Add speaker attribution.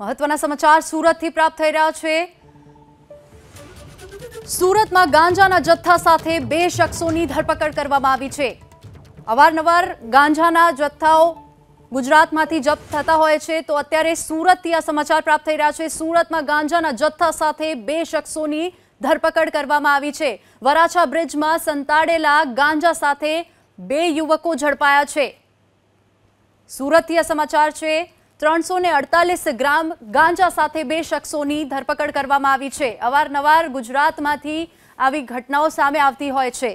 Speaker 1: મહત્વનું સમાચાર સુરતથી પ્રાપ્ત થઈ રહ્યા છે સુરતમાં ગાંજાના જથ્થા સાથે બે શખસોની ધરપકડ કરવામાં આવી છે અવારનવાર ગાંજાના જથ્થાઓ ગુજરાતમાંથી જપ્ત થતા હોય છે તો અત્યારે સુરતથી આ સમાચાર પ્રાપ્ત થઈ રહ્યા છે સુરતમાં ગાંજાના જથ્થા સાથે બે શખસોની ધરપકડ કરવામાં આવી છે વરાછા બ્રિજમાં સંતાડેલા ગાંજા સાથે બે યુવકો ઝડપાયા છે સુરતથી આ સમાચાર છે ત્રણસો અડતાલીસ ગ્રામ ગાંજા સાથે બે શખ્સોની ધરપકડ કરવામાં આવી છે અવારનવાર ગુજરાતમાંથી આવી ઘટનાઓ સામે આવતી હોય છે